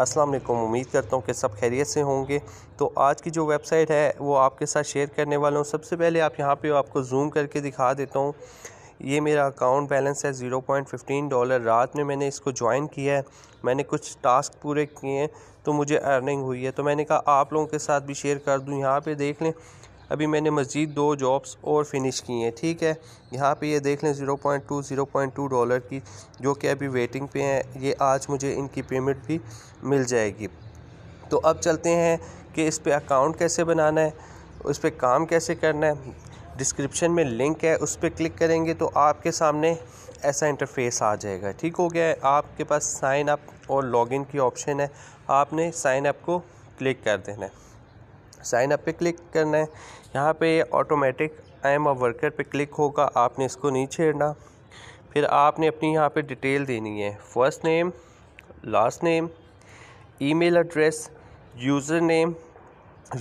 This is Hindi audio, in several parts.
अस्सलाम वालेकुम उम्मीद करता हूँ कि सब खैरियत से होंगे तो आज की जो वेबसाइट है वो आपके साथ शेयर करने वाला हूँ सबसे पहले आप यहाँ पे आपको जूम करके दिखा देता हूँ ये मेरा अकाउंट बैलेंस है ज़ीरो पॉइंट फिफ्टीन डॉलर रात में मैंने इसको ज्वाइन किया है मैंने कुछ टास्क पूरे किए हैं तो मुझे अर्निंग हुई है तो मैंने कहा आप लोगों के साथ भी शेयर कर दूँ यहाँ पर देख लें अभी मैंने मज़ीद दो जॉब्स और फिनिश की हैं ठीक है यहाँ पे ये देख लें zero point two zero point two dollar की जो कि अभी वेटिंग पे हैं ये आज मुझे इनकी पेमेंट भी मिल जाएगी तो अब चलते हैं कि इस पर अकाउंट कैसे बनाना है उस पर काम कैसे करना है डिस्क्रिप्शन में लिंक है उस पर क्लिक करेंगे तो आपके सामने ऐसा इंटरफेस आ जाएगा ठीक हो गया है आपके पास साइन अप और लॉगिन की ऑप्शन है आपने साइन अप को क्लिक कर देना है साइन अप पे क्लिक करना है यहाँ पे automatic I am a worker पे क्लिक होगा आपने इसको नहीं छेड़ना फिर आपने अपनी यहाँ पे डिटेल देनी है first name last name email address user name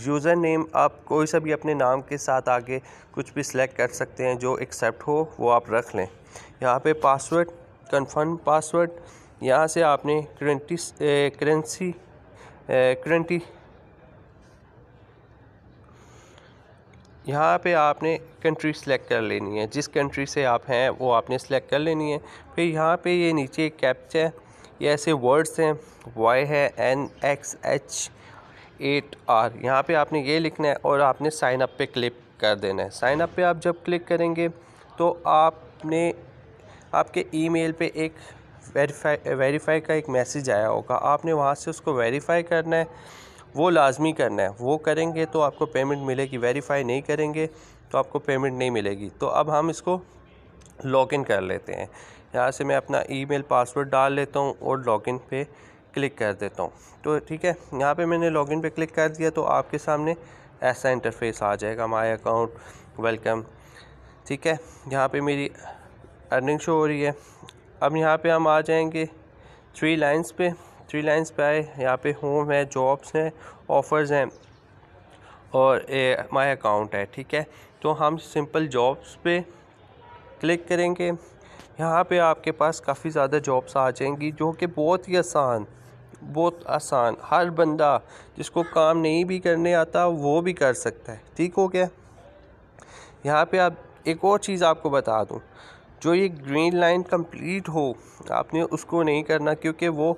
user name आप कोई सा भी अपने नाम के साथ आगे कुछ भी सिलेक्ट कर सकते हैं जो एक्सेप्ट हो वो आप रख लें यहाँ पे पासवर्ड कन्फर्म पासवर्ड यहाँ से आपने करेंटी करेंसी करेंटी यहाँ पे आपने कंट्री सेलेक्ट कर लेनी है जिस कंट्री से आप हैं वो आपने सेलेक्ट कर लेनी है फिर यहाँ पे ये नीचे कैप्च है ये ऐसे वर्ड्स हैं वाई है N X H eight R यहाँ पे आपने ये लिखना है और आपने साइन अप पे क्लिक कर देना है साइन अप पे आप जब क्लिक करेंगे तो आपने आपके ईमेल पे एक वेरीफाई वेरीफाई का एक मैसेज आया होगा आपने वहाँ से उसको वेरीफाई करना है वो लाजमी करना है वो करेंगे तो आपको पेमेंट मिलेगी वेरीफाई नहीं करेंगे तो आपको पेमेंट नहीं मिलेगी तो अब हम इसको लॉगिन कर लेते हैं यहाँ से मैं अपना ईमेल पासवर्ड डाल लेता हूँ और लॉगिन पे क्लिक कर देता हूँ तो ठीक है यहाँ पे मैंने लॉगिन पे क्लिक कर दिया तो आपके सामने ऐसा इंटरफेस आ जाएगा माई अकाउंट वेलकम ठीक है यहाँ पे मेरी अर्निंग शो हो रही है अब यहाँ पे हम आ जाएंगे थ्री लाइन्स पे थ्री लाइंस पे आए यहाँ पे होम है जॉब्स हैं ऑफर्स हैं और माय अकाउंट है ठीक है तो हम सिंपल जॉब्स पे क्लिक करेंगे यहाँ पे आपके पास काफ़ी ज़्यादा जॉब्स आ जाएंगी जो कि बहुत ही आसान बहुत आसान हर बंदा जिसको काम नहीं भी करने आता वो भी कर सकता है ठीक हो गया यहाँ पे आप एक और चीज़ आपको बता दूँ जो ये ग्रीन लाइन कंप्लीट हो आपने उसको नहीं करना क्योंकि वो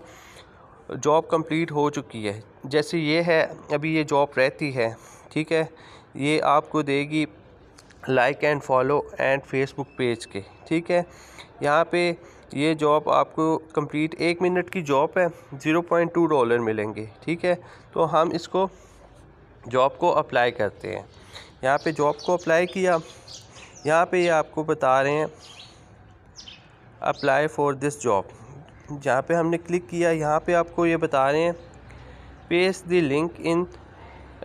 जॉब कंप्लीट हो चुकी है जैसे ये है अभी ये जॉब रहती है ठीक है ये आपको देगी like and follow and Facebook page के ठीक है यहाँ पे ये जॉब आपको कंप्लीट एक मिनट की जॉब है ज़ीरो पॉइंट टू डॉलर मिलेंगे ठीक है तो हम इसको जॉब को अप्लाई करते हैं यहाँ पे जॉब को अप्लाई किया यहाँ पे ये आपको बता रहे हैं अप्लाई फॉर दिस जॉब जहाँ पे हमने क्लिक किया यहाँ पे आपको ये बता रहे हैं paste the link in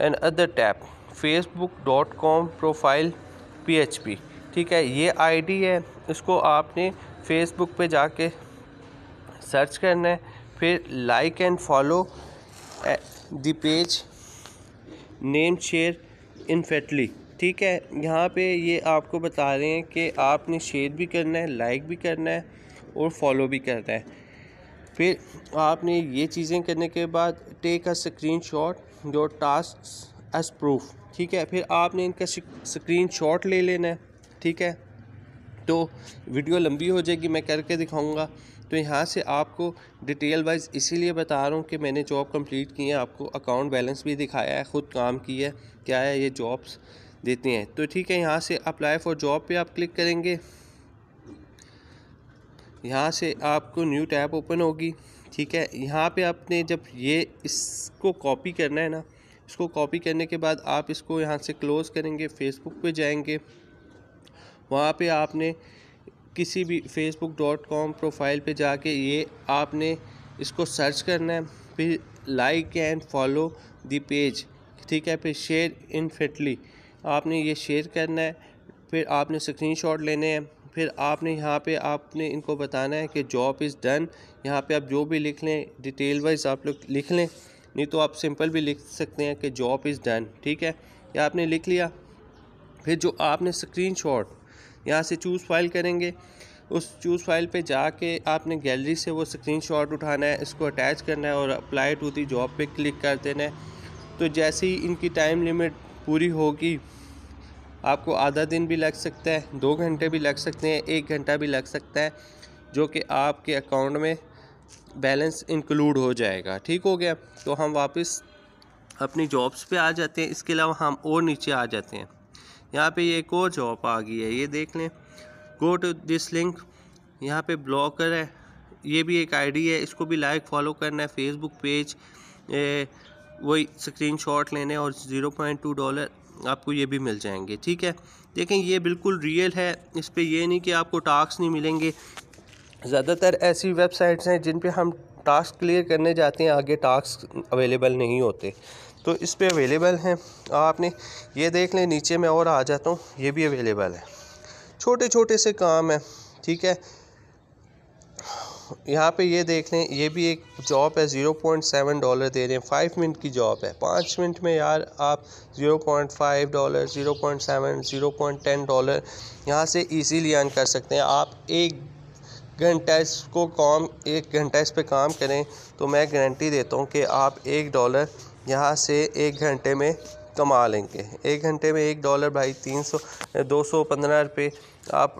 another tab Facebook dot com profile P H P ठीक है ये आई डी है इसको आपने फेसबुक पे जाके सर्च करना है फिर like and follow the page name share इनफेटली ठीक है यहाँ पे ये आपको बता रहे हैं कि आपने शेयर भी करना है लाइक भी करना है और फॉलो भी करना है फिर आपने ये चीज़ें करने के बाद take a screenshot your task as proof ठीक है फिर आपने इनका स्क्रीन शॉट ले लेना है ठीक है तो वीडियो लंबी हो जाएगी मैं करके दिखाऊंगा तो यहाँ से आपको डिटेल वाइज इसीलिए बता रहा हूँ कि मैंने जॉब कंप्लीट की है आपको अकाउंट बैलेंस भी दिखाया है ख़ुद काम किया है क्या है ये जॉब्स देते हैं तो ठीक है यहाँ से अप्लाई फॉर जॉब पे आप क्लिक करेंगे यहाँ से आपको न्यू टैब ओपन होगी ठीक है यहाँ पे आपने जब ये इसको कॉपी करना है ना इसको कॉपी करने के बाद आप इसको यहाँ से क्लोज़ करेंगे फेसबुक पे जाएंगे वहाँ पे आपने किसी भी फेसबुक डॉट कॉम प्रोफाइल पर जाके ये आपने इसको सर्च करना है फिर like and follow the page ठीक है फिर शेयर इनफिटली आपने ये शेयर करना है फिर आपने स्क्रीनशॉट लेने हैं फिर आपने यहाँ पे आपने इनको बताना है कि जॉब इज़ डन यहाँ पे आप जो भी लिख लें डिटेल वाइज आप लोग लिख लें नहीं तो आप सिंपल भी लिख सकते हैं कि जॉब इज़ डन ठीक है या आपने लिख लिया फिर जो आपने स्क्रीन शॉट यहाँ से चूज़ फाइल करेंगे उस चूज़ फाइल पे जाके आपने गैलरी से वो स्क्रीन शॉट उठाना है इसको अटैच करना है और अप्लाई टू दी जॉब पे क्लिक कर देना है तो जैसे ही इनकी टाइम लिमिट पूरी होगी आपको आधा दिन भी लग सकता है दो घंटे भी लग सकते हैं एक घंटा भी लग सकता है जो कि आपके अकाउंट में बैलेंस इंक्लूड हो जाएगा ठीक हो गया तो हम वापस अपनी जॉब्स पे आ जाते हैं इसके अलावा हम और नीचे आ जाते हैं यहाँ पे ये एक और जॉब आ गई है ये देख लें गो टू दिस लिंक यहाँ पे ब्लॉकर है ये भी एक आईडी है इसको भी लाइक फॉलो करना है फेसबुक पेज वही स्क्रीनशॉट लेने और ज़ीरो पॉइंट टू डॉलर आपको ये भी मिल जाएंगे ठीक है देखें ये बिल्कुल रियल है इस पर यह नहीं कि आपको टास्क नहीं मिलेंगे ज़्यादातर ऐसी वेबसाइट्स हैं जिन पर हम टास्क क्लियर करने जाते हैं आगे टास्क अवेलेबल नहीं होते तो इस पर अवेलेबल हैं आपने ये देख लें नीचे मैं और आ जाता हूँ ये भी अवेलेबल है छोटे छोटे से काम है ठीक है यहाँ पे ये देख लें ये भी एक जॉब है ज़ीरो पॉइंट सेवन डॉलर दे रहे हैं फाइव मिनट की जॉब है पाँच मिनट में यार आप zero point five dollar zero point seven zero point ten dollar यहाँ से ईजीली अर्न कर सकते हैं आप एक घंटा इसको काम एक घंटा इस पर काम करें तो मैं गारंटी देता हूँ कि आप एक डॉलर यहाँ से एक घंटे में कमा लेंगे एक घंटे में एक डॉलर भाई तीन सौ दो सौ पंद्रह रुपये आप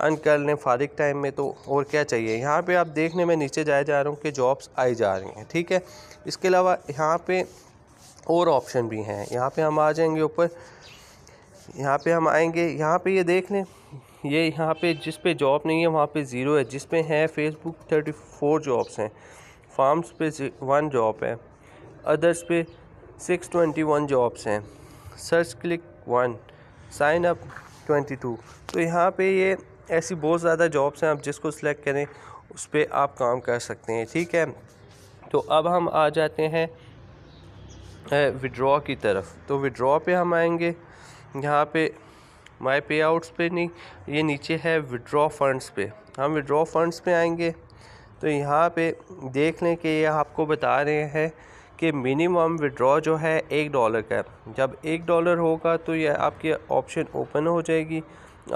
अर्न कर लें फारिग टाइम में तो और क्या चाहिए यहाँ पे आप देखने में नीचे जाए जा रहा हूँ कि जॉब्स आई जा रही हैं ठीक है इसके अलावा यहाँ पे और ऑप्शन भी हैं यहाँ पे हम आ जाएंगे ऊपर यहाँ पे हम आएंगे यहाँ पे ये यह देख लें ये यहाँ पे जिस पे जॉब नहीं है वहाँ पे ज़ीरो है जिस पे हैं फेसबुक थर्टी फोर जॉब्स हैं फार्म्स पे वन जॉब है अदर्स पे सिक्स ट्वेंटी वन जॉब्स हैं search click one sign up twenty two तो यहाँ पे ये ऐसी बहुत ज़्यादा जॉब्स हैं आप जिसको सिलेक्ट करें उस पर आप काम कर सकते हैं ठीक है तो अब हम आ जाते हैं विड्रॉ की तरफ तो विड्रॉ पे हम आएंगे यहाँ पे माय पे आउट्स पर नहीं ये नीचे है विड्रॉ फंड्स पे हम विड्रॉ फंड्स पे आएंगे तो यहाँ पे देख लें कि ये आपको बता रहे हैं कि मिनिमम विड्रॉ जो है एक डॉलर का है जब एक डॉलर होगा तो यह आपके ऑप्शन ओपन हो जाएगी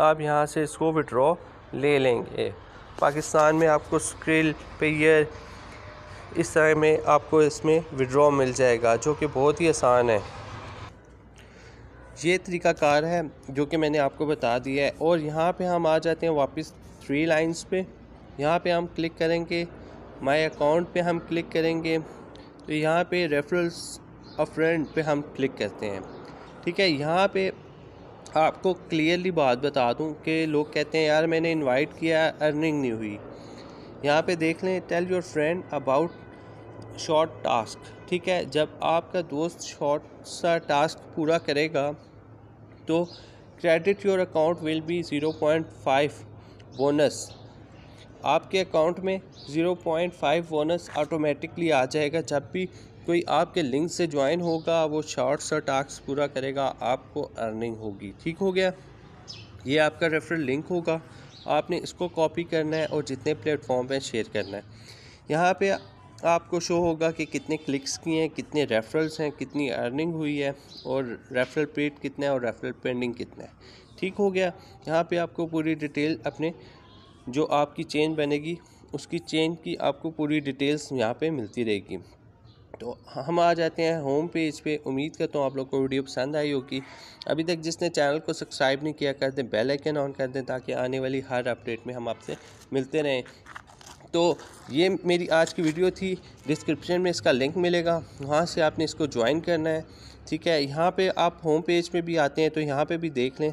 आप यहाँ से इसको विड्रॉ ले लेंगे पाकिस्तान में आपको स्क्रिल पे ये इस तरह में आपको इसमें विड्रॉ मिल जाएगा जो कि बहुत ही आसान है ये तरीका कार है जो कि मैंने आपको बता दिया है और यहाँ पे हम आ जाते हैं वापस थ्री लाइंस पे यहाँ पे हम क्लिक करेंगे माय अकाउंट पे हम क्लिक करेंगे तो यहाँ पे रेफरल्स अ फ्रेंड पे हम क्लिक करते हैं ठीक है यहाँ पे आपको क्लियरली बात बता दूँ कि लोग कहते हैं यार मैंने इनवाइट किया अर्निंग नहीं हुई यहाँ पे देख लें tell your friend about short task ठीक है जब आपका दोस्त शॉर्ट सा टास्क पूरा करेगा तो credit your account will be zero point five bonus आपके अकाउंट में 0.5 बोनस ऑटोमेटिकली आ जाएगा जब भी कोई आपके लिंक से ज्वाइन होगा वो शॉर्ट सा टास्क पूरा करेगा आपको अर्निंग होगी ठीक हो गया ये आपका रेफरल लिंक होगा आपने इसको कॉपी करना है और जितने प्लेटफॉर्म पे शेयर करना है यहाँ पे आपको शो होगा कि कितने क्लिक्स किए हैं कितने रेफरल्स हैं कितनी अर्निंग हुई है और रेफरल पेड कितना है और रेफरल पेंडिंग कितना है ठीक हो गया यहाँ पे आपको पूरी डिटेल अपने जो आपकी चेन बनेगी उसकी चेन की आपको पूरी डिटेल्स यहाँ पे मिलती रहेगी तो हम आ जाते हैं होम पेज पे उम्मीद करता हूँ आप लोग को वीडियो पसंद आई होगी अभी तक जिसने चैनल को सब्सक्राइब नहीं किया कर दें बेल आइकन ऑन कर दें ताकि आने वाली हर अपडेट में हम आपसे मिलते रहें तो ये मेरी आज की वीडियो थी डिस्क्रिप्शन में इसका लिंक मिलेगा वहाँ से आपने इसको ज्वाइन करना है ठीक है यहाँ पे आप होम पेज पर भी आते हैं तो यहाँ पे भी देख लें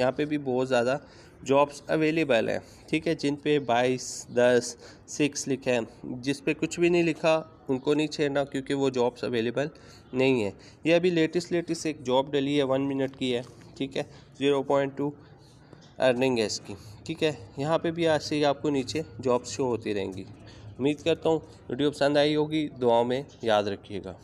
यहाँ पे भी बहुत ज़्यादा जॉब्स अवेलेबल हैं ठीक है जिन पे बाईस दस सिक्स लिखे हैं जिस पे कुछ भी नहीं लिखा उनको नहीं छेड़ना क्योंकि वो जॉब्स अवेलेबल नहीं है ये अभी लेटेस्ट लेटेस्ट एक जॉब डली है वन मिनट की है ठीक है ज़ीरो पॉइंट टू अर्निंग है इसकी ठीक है यहाँ पे भी आज से ही आपको नीचे जॉब्स शो होती रहेंगी उम्मीद करता हूँ वीडियो पसंद आई होगी दुआओं में याद रखिएगा